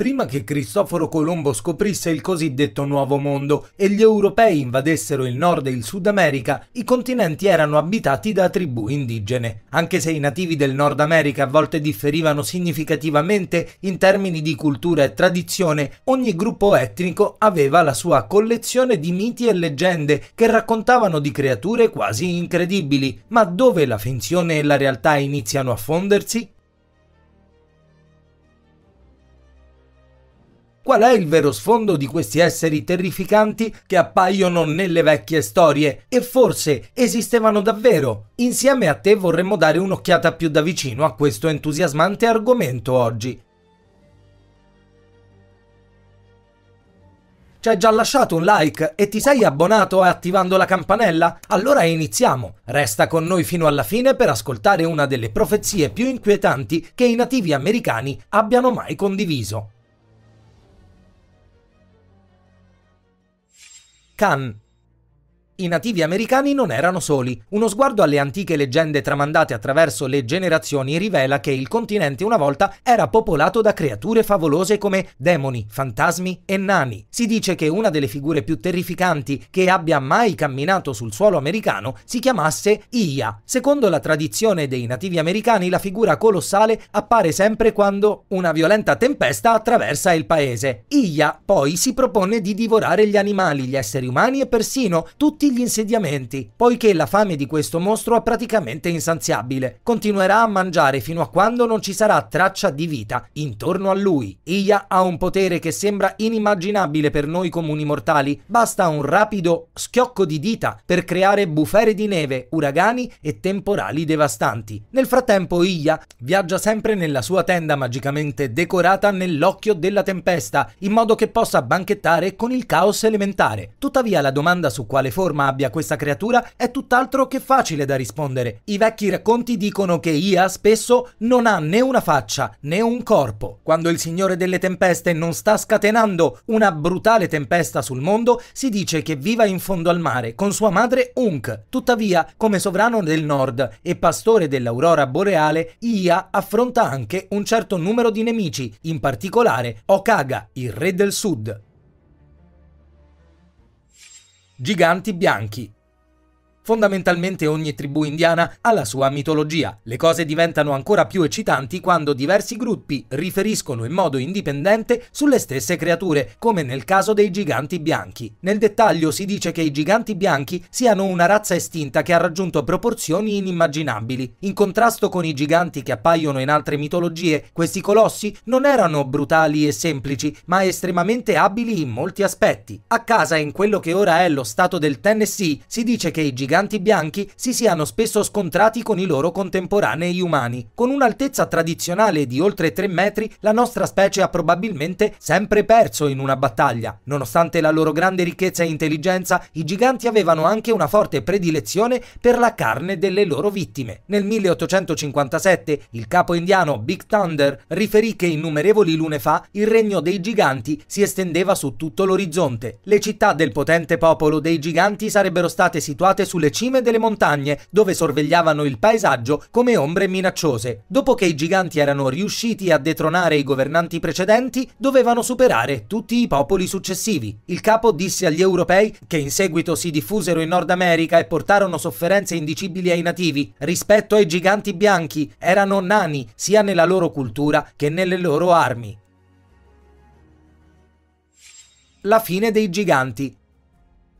Prima che Cristoforo Colombo scoprisse il cosiddetto Nuovo Mondo e gli europei invadessero il Nord e il Sud America, i continenti erano abitati da tribù indigene. Anche se i nativi del Nord America a volte differivano significativamente in termini di cultura e tradizione, ogni gruppo etnico aveva la sua collezione di miti e leggende che raccontavano di creature quasi incredibili. Ma dove la finzione e la realtà iniziano a fondersi, Qual è il vero sfondo di questi esseri terrificanti che appaiono nelle vecchie storie e forse esistevano davvero? Insieme a te vorremmo dare un'occhiata più da vicino a questo entusiasmante argomento oggi. Ci hai già lasciato un like e ti sei abbonato attivando la campanella? Allora iniziamo! Resta con noi fino alla fine per ascoltare una delle profezie più inquietanti che i nativi americani abbiano mai condiviso. come I nativi americani non erano soli. Uno sguardo alle antiche leggende tramandate attraverso le generazioni rivela che il continente una volta era popolato da creature favolose come demoni, fantasmi e nani. Si dice che una delle figure più terrificanti che abbia mai camminato sul suolo americano si chiamasse Ia. Secondo la tradizione dei nativi americani, la figura colossale appare sempre quando una violenta tempesta attraversa il paese. Ia poi si propone di divorare gli animali, gli esseri umani e persino tutti gli insediamenti, poiché la fame di questo mostro è praticamente insanziabile. Continuerà a mangiare fino a quando non ci sarà traccia di vita intorno a lui. Iya ha un potere che sembra inimmaginabile per noi comuni mortali. Basta un rapido schiocco di dita per creare bufere di neve, uragani e temporali devastanti. Nel frattempo Iya viaggia sempre nella sua tenda magicamente decorata nell'occhio della tempesta, in modo che possa banchettare con il caos elementare. Tuttavia la domanda su quale forma forma abbia questa creatura è tutt'altro che facile da rispondere. I vecchi racconti dicono che Ia spesso non ha né una faccia né un corpo. Quando il Signore delle Tempeste non sta scatenando una brutale tempesta sul mondo, si dice che viva in fondo al mare con sua madre Unk. Tuttavia, come sovrano del nord e pastore dell'aurora boreale, Ia affronta anche un certo numero di nemici, in particolare Okaga, il re del sud giganti bianchi Fondamentalmente ogni tribù indiana ha la sua mitologia. Le cose diventano ancora più eccitanti quando diversi gruppi riferiscono in modo indipendente sulle stesse creature, come nel caso dei giganti bianchi. Nel dettaglio si dice che i giganti bianchi siano una razza estinta che ha raggiunto proporzioni inimmaginabili. In contrasto con i giganti che appaiono in altre mitologie, questi colossi non erano brutali e semplici, ma estremamente abili in molti aspetti. A casa, in quello che ora è lo stato del Tennessee, si dice che i giganti giganti bianchi si siano spesso scontrati con i loro contemporanei umani. Con un'altezza tradizionale di oltre 3 metri, la nostra specie ha probabilmente sempre perso in una battaglia. Nonostante la loro grande ricchezza e intelligenza, i giganti avevano anche una forte predilezione per la carne delle loro vittime. Nel 1857 il capo indiano Big Thunder riferì che innumerevoli lune fa il regno dei giganti si estendeva su tutto l'orizzonte. Le città del potente popolo dei giganti sarebbero state situate sulle sulle cime delle montagne, dove sorvegliavano il paesaggio come ombre minacciose. Dopo che i giganti erano riusciti a detronare i governanti precedenti, dovevano superare tutti i popoli successivi. Il capo disse agli europei, che in seguito si diffusero in Nord America e portarono sofferenze indicibili ai nativi, rispetto ai giganti bianchi, erano nani sia nella loro cultura che nelle loro armi. La fine dei giganti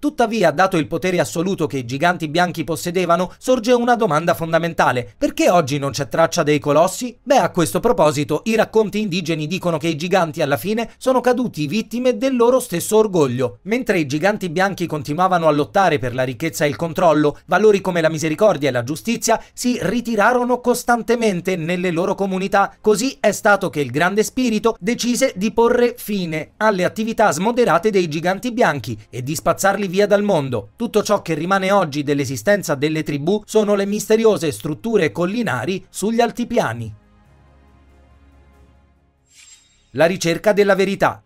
Tuttavia, dato il potere assoluto che i giganti bianchi possedevano, sorge una domanda fondamentale. Perché oggi non c'è traccia dei colossi? Beh, a questo proposito, i racconti indigeni dicono che i giganti alla fine sono caduti vittime del loro stesso orgoglio. Mentre i giganti bianchi continuavano a lottare per la ricchezza e il controllo, valori come la misericordia e la giustizia si ritirarono costantemente nelle loro comunità. Così è stato che il grande spirito decise di porre fine alle attività smoderate dei giganti bianchi e di spazzarli via dal mondo. Tutto ciò che rimane oggi dell'esistenza delle tribù sono le misteriose strutture collinari sugli altipiani. La ricerca della verità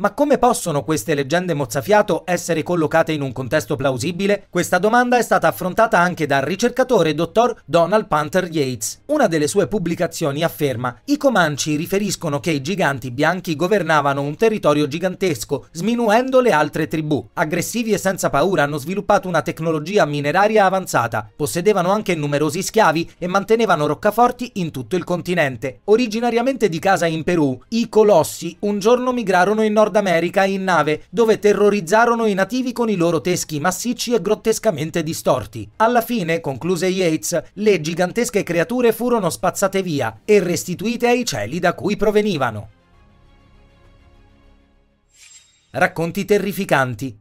ma come possono queste leggende mozzafiato essere collocate in un contesto plausibile? Questa domanda è stata affrontata anche dal ricercatore dottor Donald Panther Yates. Una delle sue pubblicazioni afferma «I Comanci riferiscono che i giganti bianchi governavano un territorio gigantesco, sminuendo le altre tribù. Aggressivi e senza paura hanno sviluppato una tecnologia mineraria avanzata, possedevano anche numerosi schiavi e mantenevano roccaforti in tutto il continente. Originariamente di casa in Perù, i Colossi un giorno migrarono in Nord Nord America in nave, dove terrorizzarono i nativi con i loro teschi massicci e grottescamente distorti. Alla fine, concluse Yates, le gigantesche creature furono spazzate via e restituite ai cieli da cui provenivano. Racconti terrificanti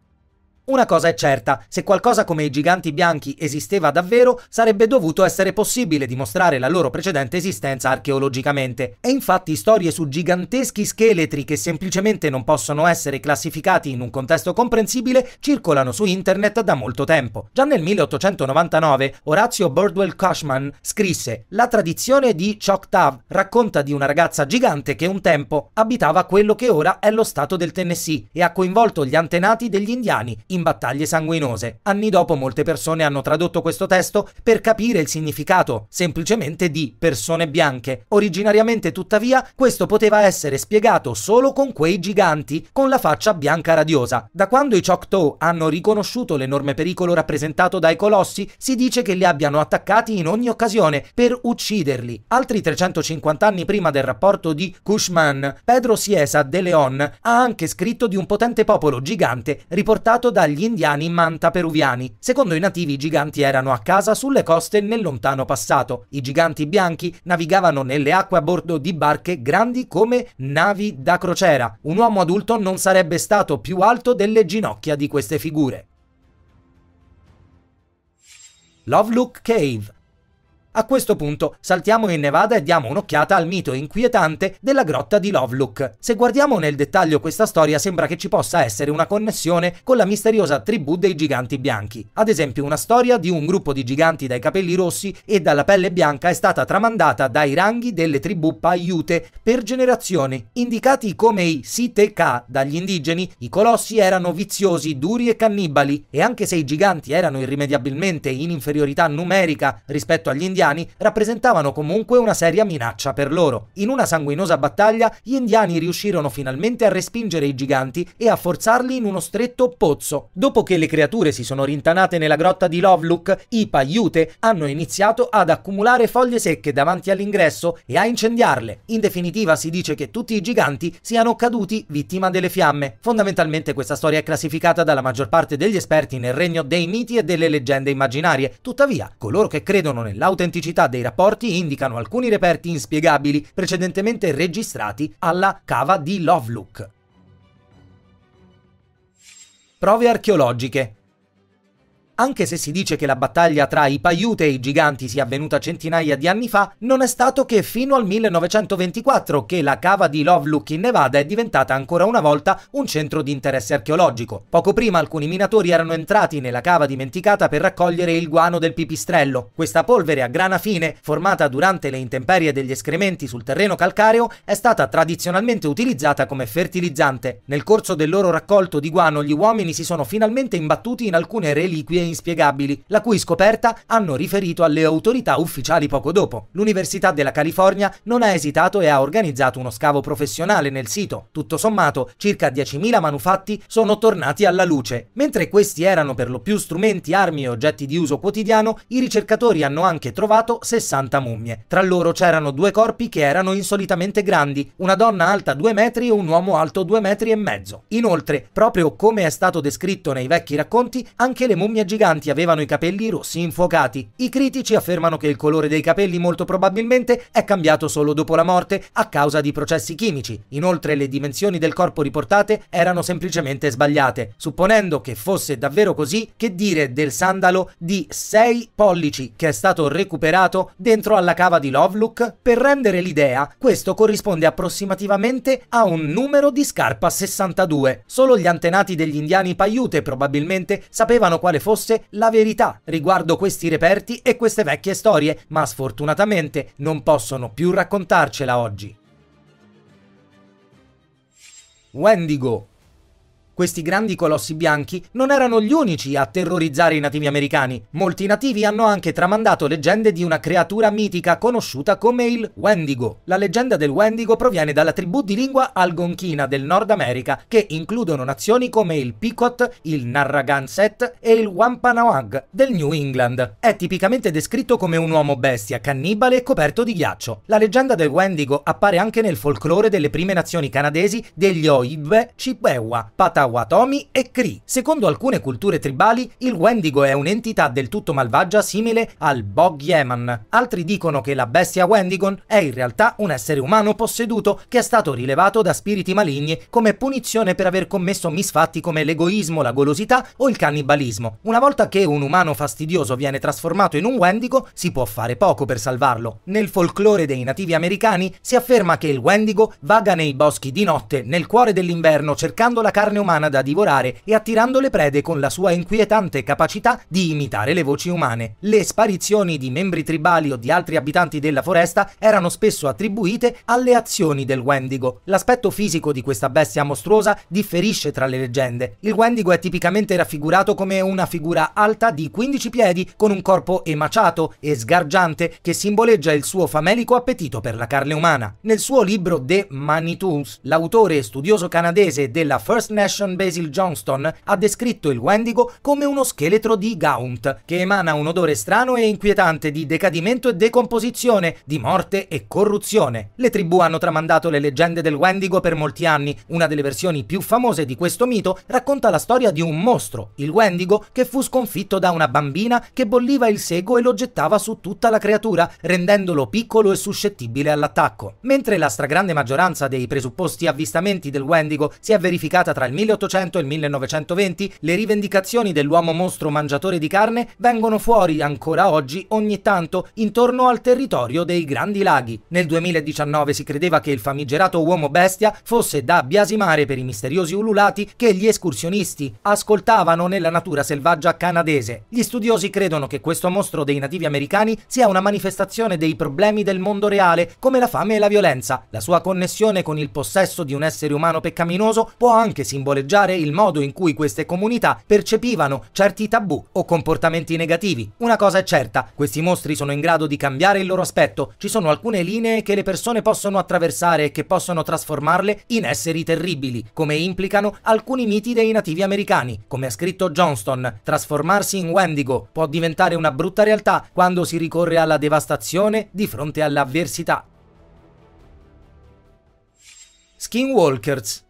una cosa è certa, se qualcosa come i giganti bianchi esisteva davvero, sarebbe dovuto essere possibile dimostrare la loro precedente esistenza archeologicamente. E infatti storie su giganteschi scheletri che semplicemente non possono essere classificati in un contesto comprensibile circolano su internet da molto tempo. Già nel 1899 Orazio Birdwell Cushman scrisse La tradizione di Choctaw racconta di una ragazza gigante che un tempo abitava quello che ora è lo stato del Tennessee e ha coinvolto gli antenati degli indiani in battaglie sanguinose. Anni dopo molte persone hanno tradotto questo testo per capire il significato semplicemente di persone bianche. Originariamente tuttavia questo poteva essere spiegato solo con quei giganti con la faccia bianca radiosa. Da quando i Choctaw hanno riconosciuto l'enorme pericolo rappresentato dai colossi, si dice che li abbiano attaccati in ogni occasione per ucciderli. Altri 350 anni prima del rapporto di Cushman, Pedro Siesa de Leon ha anche scritto di un potente popolo gigante riportato da agli indiani manta peruviani. Secondo i nativi i giganti erano a casa sulle coste nel lontano passato. I giganti bianchi navigavano nelle acque a bordo di barche grandi come navi da crociera. Un uomo adulto non sarebbe stato più alto delle ginocchia di queste figure. Lovelock Cave a questo punto saltiamo in Nevada e diamo un'occhiata al mito inquietante della grotta di Lovelock. Se guardiamo nel dettaglio questa storia sembra che ci possa essere una connessione con la misteriosa tribù dei giganti bianchi. Ad esempio una storia di un gruppo di giganti dai capelli rossi e dalla pelle bianca è stata tramandata dai ranghi delle tribù paiute per generazioni. Indicati come i Siteka dagli indigeni, i colossi erano viziosi, duri e cannibali e anche se i giganti erano irrimediabilmente in inferiorità numerica rispetto agli indiani, indiani rappresentavano comunque una seria minaccia per loro. In una sanguinosa battaglia, gli indiani riuscirono finalmente a respingere i giganti e a forzarli in uno stretto pozzo. Dopo che le creature si sono rintanate nella grotta di Lovelock, i Paiute hanno iniziato ad accumulare foglie secche davanti all'ingresso e a incendiarle. In definitiva si dice che tutti i giganti siano caduti vittima delle fiamme. Fondamentalmente questa storia è classificata dalla maggior parte degli esperti nel regno dei miti e delle leggende immaginarie. Tuttavia, coloro che credono nell'autenticità criticità dei rapporti indicano alcuni reperti inspiegabili precedentemente registrati alla cava di Lovelock. Prove archeologiche anche se si dice che la battaglia tra i Paiute e i giganti sia avvenuta centinaia di anni fa, non è stato che fino al 1924 che la cava di Lovelock in Nevada è diventata ancora una volta un centro di interesse archeologico. Poco prima alcuni minatori erano entrati nella cava dimenticata per raccogliere il guano del pipistrello. Questa polvere a grana fine, formata durante le intemperie degli escrementi sul terreno calcareo, è stata tradizionalmente utilizzata come fertilizzante. Nel corso del loro raccolto di guano gli uomini si sono finalmente imbattuti in alcune reliquie inspiegabili, la cui scoperta hanno riferito alle autorità ufficiali poco dopo. L'Università della California non ha esitato e ha organizzato uno scavo professionale nel sito. Tutto sommato, circa 10.000 manufatti sono tornati alla luce. Mentre questi erano per lo più strumenti, armi e oggetti di uso quotidiano, i ricercatori hanno anche trovato 60 mummie. Tra loro c'erano due corpi che erano insolitamente grandi, una donna alta 2 metri e un uomo alto 2 metri e mezzo. Inoltre, proprio come è stato descritto nei vecchi racconti, anche le mummie giganti giganti avevano i capelli rossi infuocati. I critici affermano che il colore dei capelli molto probabilmente è cambiato solo dopo la morte a causa di processi chimici. Inoltre le dimensioni del corpo riportate erano semplicemente sbagliate, supponendo che fosse davvero così che dire del sandalo di 6 pollici che è stato recuperato dentro alla cava di Lovelock? Per rendere l'idea, questo corrisponde approssimativamente a un numero di scarpa 62. Solo gli antenati degli indiani Paiute probabilmente sapevano quale fosse fosse la verità riguardo questi reperti e queste vecchie storie, ma sfortunatamente non possono più raccontarcela oggi. Wendigo questi grandi colossi bianchi non erano gli unici a terrorizzare i nativi americani. Molti nativi hanno anche tramandato leggende di una creatura mitica conosciuta come il Wendigo. La leggenda del Wendigo proviene dalla tribù di lingua algonchina del Nord America, che includono nazioni come il Pequot, il Narragansett e il Wampanoag del New England. È tipicamente descritto come un uomo bestia, cannibale e coperto di ghiaccio. La leggenda del Wendigo appare anche nel folklore delle prime nazioni canadesi degli Oibwe Chippewa, Patagonia Watomi e Cree. Secondo alcune culture tribali, il Wendigo è un'entità del tutto malvagia simile al Bog Yeman. Altri dicono che la bestia Wendigon è in realtà un essere umano posseduto che è stato rilevato da spiriti maligni come punizione per aver commesso misfatti come l'egoismo, la golosità o il cannibalismo. Una volta che un umano fastidioso viene trasformato in un Wendigo, si può fare poco per salvarlo. Nel folklore dei nativi americani si afferma che il Wendigo vaga nei boschi di notte, nel cuore dell'inverno, cercando la carne umana umana da divorare e attirando le prede con la sua inquietante capacità di imitare le voci umane. Le sparizioni di membri tribali o di altri abitanti della foresta erano spesso attribuite alle azioni del Wendigo. L'aspetto fisico di questa bestia mostruosa differisce tra le leggende. Il Wendigo è tipicamente raffigurato come una figura alta di 15 piedi con un corpo emaciato e sgargiante che simboleggia il suo famelico appetito per la carne umana. Nel suo libro The Manitus, l'autore e studioso canadese della First Nation John Basil Johnston ha descritto il Wendigo come uno scheletro di Gaunt, che emana un odore strano e inquietante di decadimento e decomposizione, di morte e corruzione. Le tribù hanno tramandato le leggende del Wendigo per molti anni. Una delle versioni più famose di questo mito racconta la storia di un mostro, il Wendigo, che fu sconfitto da una bambina che bolliva il sego e lo gettava su tutta la creatura, rendendolo piccolo e suscettibile all'attacco. Mentre la stragrande maggioranza dei presupposti avvistamenti del Wendigo si è verificata tra il 1800 e il 1920 le rivendicazioni dell'uomo mostro mangiatore di carne vengono fuori ancora oggi ogni tanto intorno al territorio dei Grandi Laghi. Nel 2019 si credeva che il famigerato uomo bestia fosse da biasimare per i misteriosi ululati che gli escursionisti ascoltavano nella natura selvaggia canadese. Gli studiosi credono che questo mostro dei nativi americani sia una manifestazione dei problemi del mondo reale come la fame e la violenza. La sua connessione con il possesso di un essere umano peccaminoso può anche simboleggiare sfavoreggiare il modo in cui queste comunità percepivano certi tabù o comportamenti negativi. Una cosa è certa, questi mostri sono in grado di cambiare il loro aspetto, ci sono alcune linee che le persone possono attraversare e che possono trasformarle in esseri terribili, come implicano alcuni miti dei nativi americani. Come ha scritto Johnston, trasformarsi in Wendigo può diventare una brutta realtà quando si ricorre alla devastazione di fronte all'avversità. Skinwalkers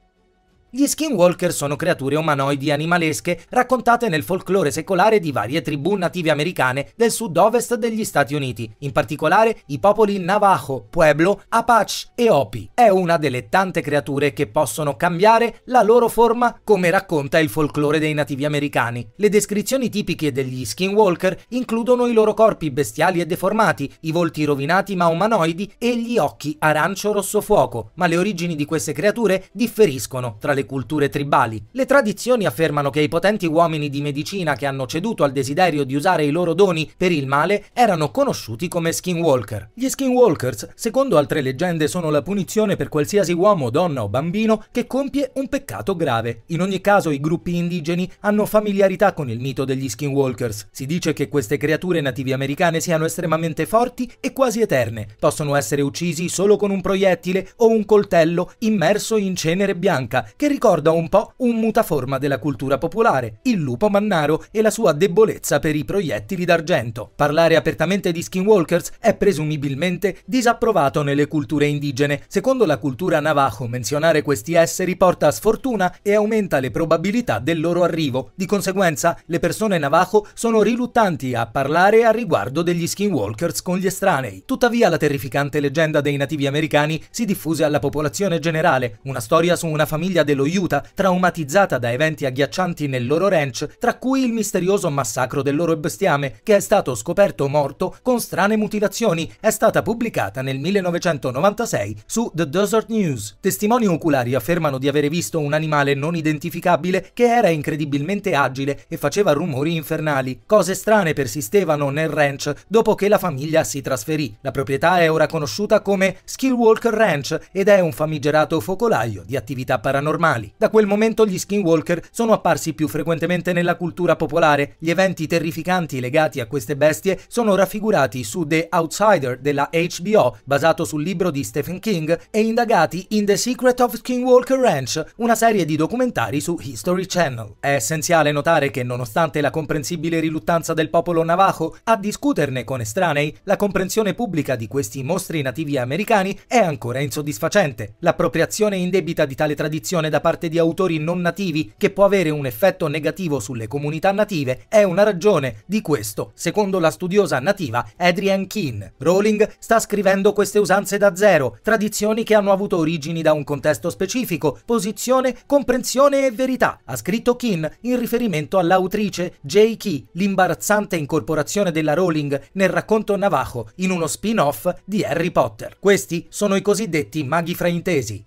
gli skinwalker sono creature umanoidi animalesche raccontate nel folklore secolare di varie tribù native americane del sud-ovest degli Stati Uniti, in particolare i popoli Navajo, Pueblo, Apache e Hopi. È una delle tante creature che possono cambiare la loro forma come racconta il folklore dei nativi americani. Le descrizioni tipiche degli skinwalker includono i loro corpi bestiali e deformati, i volti rovinati ma umanoidi e gli occhi arancio-rosso fuoco, ma le origini di queste creature differiscono tra le culture tribali. Le tradizioni affermano che i potenti uomini di medicina che hanno ceduto al desiderio di usare i loro doni per il male erano conosciuti come skinwalker. Gli skinwalkers, secondo altre leggende, sono la punizione per qualsiasi uomo, donna o bambino che compie un peccato grave. In ogni caso i gruppi indigeni hanno familiarità con il mito degli skinwalkers. Si dice che queste creature nativi americane siano estremamente forti e quasi eterne. Possono essere uccisi solo con un proiettile o un coltello immerso in cenere bianca, che che ricorda un po' un mutaforma della cultura popolare, il lupo mannaro e la sua debolezza per i proiettili d'argento. Parlare apertamente di skinwalkers è presumibilmente disapprovato nelle culture indigene. Secondo la cultura navajo, menzionare questi esseri porta sfortuna e aumenta le probabilità del loro arrivo. Di conseguenza, le persone navajo sono riluttanti a parlare a riguardo degli skinwalkers con gli estranei. Tuttavia, la terrificante leggenda dei nativi americani si diffuse alla popolazione generale, una storia su una famiglia del dello Utah traumatizzata da eventi agghiaccianti nel loro ranch, tra cui il misterioso massacro del loro bestiame, che è stato scoperto morto con strane mutilazioni, è stata pubblicata nel 1996 su The Desert News. Testimoni oculari affermano di avere visto un animale non identificabile che era incredibilmente agile e faceva rumori infernali. Cose strane persistevano nel ranch dopo che la famiglia si trasferì. La proprietà è ora conosciuta come Skillwalker Ranch ed è un famigerato focolaio di attività paranormali normali. Da quel momento gli skinwalker sono apparsi più frequentemente nella cultura popolare, gli eventi terrificanti legati a queste bestie sono raffigurati su The Outsider della HBO, basato sul libro di Stephen King, e indagati in The Secret of Skinwalker Ranch, una serie di documentari su History Channel. È essenziale notare che nonostante la comprensibile riluttanza del popolo navajo a discuterne con estranei, la comprensione pubblica di questi mostri nativi americani è ancora insoddisfacente. L'appropriazione indebita di tale tradizione da da parte di autori non nativi che può avere un effetto negativo sulle comunità native è una ragione di questo, secondo la studiosa nativa Adrienne Keane. Rowling sta scrivendo queste usanze da zero, tradizioni che hanno avuto origini da un contesto specifico, posizione, comprensione e verità, ha scritto Keane in riferimento all'autrice J.K., l'imbarazzante incorporazione della Rowling nel racconto Navajo in uno spin-off di Harry Potter. Questi sono i cosiddetti maghi fraintesi.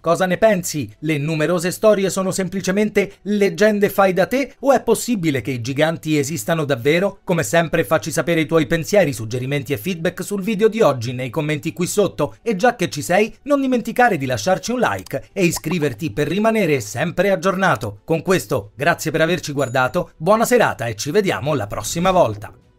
Cosa ne pensi? Le numerose storie sono semplicemente leggende fai da te o è possibile che i giganti esistano davvero? Come sempre facci sapere i tuoi pensieri, suggerimenti e feedback sul video di oggi nei commenti qui sotto e già che ci sei non dimenticare di lasciarci un like e iscriverti per rimanere sempre aggiornato. Con questo grazie per averci guardato, buona serata e ci vediamo la prossima volta.